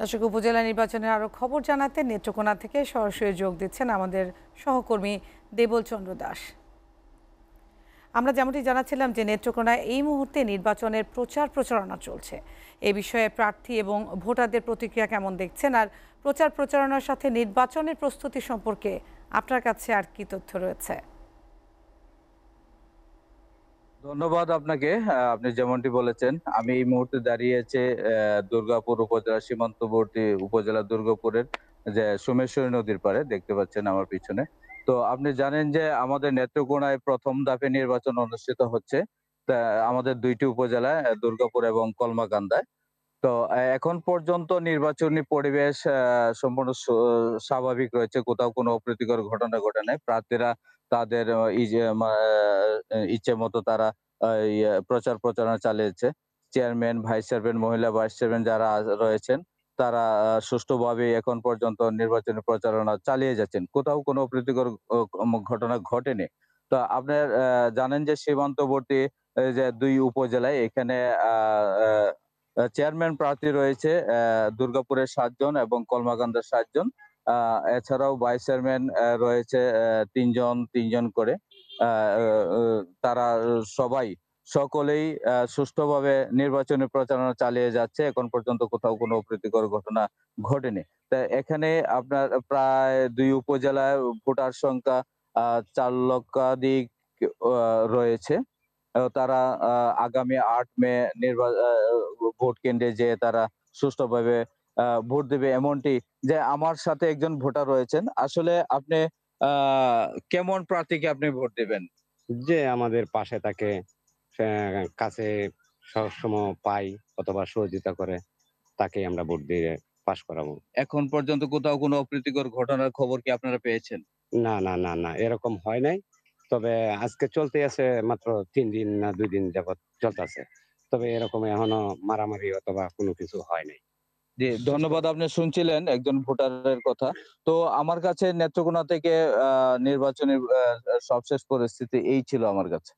দর্শক উপজেলা নির্বাচনের আরও খবর জানাতে নেত্রকোনা থেকে সরাসরি যোগ দিচ্ছেন আমাদের সহকর্মী দেবল চন্দ্র দাস আমরা যেমনটি জানাচ্ছিলাম যে নেত্রকোনায় এই মুহূর্তে নির্বাচনের প্রচার প্রচারণা চলছে এ বিষয়ে প্রার্থী এবং ভোটারদের প্রতিক্রিয়া কেমন দেখছেন আর প্রচার প্রচারণার সাথে নির্বাচনের প্রস্তুতি সম্পর্কে আপনার কাছে আর কি তথ্য রয়েছে ধন্যবাদ আপনাকে আপনি যেমনটি বলেছেন আমি এই মুহূর্তে দাঁড়িয়েছে দুর্গাপুর উপজেলা সীমান্তবর্তী উপজেলা দুর্গাপুরের যে সোমেশ্বরী নদীর পারে দেখতে পাচ্ছেন আমার পিছনে তো আপনি জানেন যে আমাদের নেত্রকোনায় প্রথম ধাপে নির্বাচন অনুষ্ঠিত হচ্ছে আমাদের দুইটি উপজেলায় দুর্গাপুর এবং কলমাকান্দায় তো এখন পর্যন্ত নির্বাচনী পরিবেশ সম্পূর্ণ স্বাভাবিক রয়েছে কোথাও কোনো অপ্রীতিকর ঘটনা ঘটে নাই প্রার্থীরা তাদের ইচ্ছে মতো তারা প্রচার প্রচারণা চালিয়েছে চেয়ারম্যান ভাইস চেয়ারম্যান মহিলা ভাইস চেয়ারম্যান যারা রয়েছেন তারা সুষ্ঠুভাবে এখন পর্যন্ত নির্বাচনী প্রচারণা চালিয়ে যাচ্ছেন কোথাও কোনো অপ্রীতিকর ঘটনা ঘটেনি তো আপনার জানেন যে সীমান্তবর্তী যে দুই উপজেলায় এখানে চেয়ারম্যান প্রার্থী রয়েছে দুর্গাপুরের সাতজন এবং কলমাকান্দার সাতজন এছাড়াও ভাইস চেয়ারম্যান রয়েছে তিনজন তিনজন করে তারা সবাই সকলেই সুষ্ঠুভাবে নির্বাচনী প্রচারণা চালিয়ে যাচ্ছে এখন পর্যন্ত কোথাও কোনো অপ্রীতিকর ঘটনা ঘটেনি তা এখানে আপনার প্রায় দুই উপজেলায় ভোটার সংখ্যা চার লক্ষাধিক রয়েছে তারা আগামী আট মে নির্বাচন ভোট কেন্দ্রে যেয়ে তারা সুষ্ঠুভাবে ভোট দেবে এমনটি যে আমার সাথে একজন ভোটার রয়েছেন আসলে আপনি কেমন প্রার্থীকে আপনি ভোট দেবেন যে আমাদের পাশে তাকে কাছে সবসময় পাই অথবা সহযোগিতা করে তাকে আমরা ভোট দিয়ে পাশ করাবো এখন পর্যন্ত কোথাও কোনো অপ্রীতিকর ঘটনার খবর কি আপনারা পেয়েছেন না না না না এরকম হয় নাই তবে আজকে চলতে আছে মাত্র তিন দিন না দুই দিন যাবৎ চলতে আছে তবে এরকম এখনো মারামারি অথবা কোনো কিছু হয় নাই জি ধন্যবাদ আপনি শুনছিলেন একজন ভোটারের কথা তো আমার কাছে নেত্রকোনা থেকে নির্বাচনের সবশেষ পরিস্থিতি এই ছিল আমার কাছে